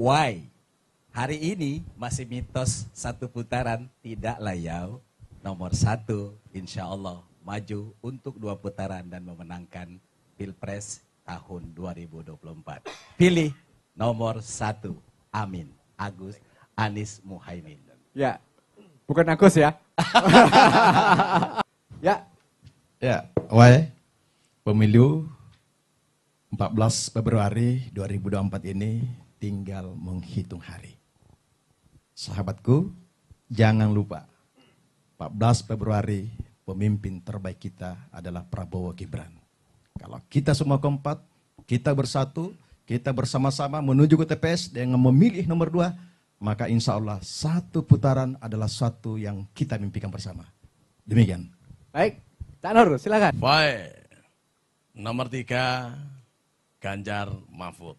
Why? Hari ini masih mitos satu putaran tidak layau nomor satu insya Allah maju untuk dua putaran dan memenangkan Pilpres tahun 2024. Pilih nomor satu. Amin. Agus Anis Muhaimin. Ya, bukan Agus ya. ya. Ya, why? Pemilu 14 Februari 2024 ini tinggal menghitung hari. Sahabatku, jangan lupa 14 Februari pemimpin terbaik kita adalah Prabowo Gibran. Kalau kita semua keempat, kita bersatu, kita bersama-sama menuju ke TPS dengan memilih nomor dua, maka insya Allah satu putaran adalah satu yang kita mimpikan bersama. Demikian. Baik, Cak Nur, silakan. Baik, nomor tiga, Ganjar Mahfud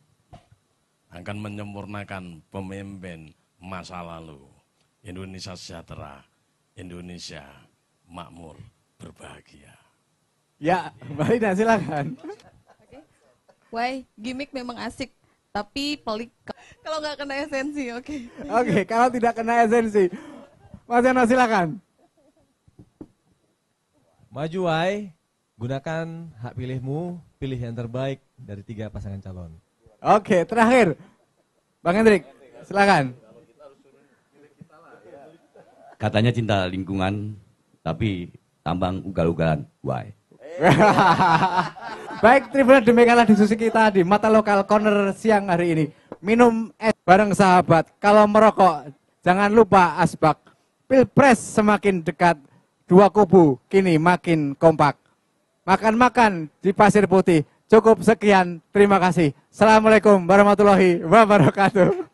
akan menyempurnakan pemimpin masa lalu. Indonesia sejahtera, Indonesia makmur, berbahagia. Ya, mari dan silakan. Wah, gimmick memang asik, tapi pelik kalau nggak kena esensi, oke. Okay. Oke, okay, kalau tidak kena esensi. Mas Yana silakan. Maju, Wai. Gunakan hak pilihmu, pilih yang terbaik dari tiga pasangan calon. Oke, terakhir. Bang Hendrik, silakan. Katanya cinta lingkungan, tapi tambang ugal-ugalan. Why? Baik, Tribunal demikianlah diskusi kita di Mata Lokal Corner siang hari ini. Minum es bareng sahabat. Kalau merokok, jangan lupa asbak. Pilpres semakin dekat, dua kubu kini makin kompak. Makan-makan di pasir putih, Cukup sekian, terima kasih. Assalamualaikum warahmatullahi wabarakatuh.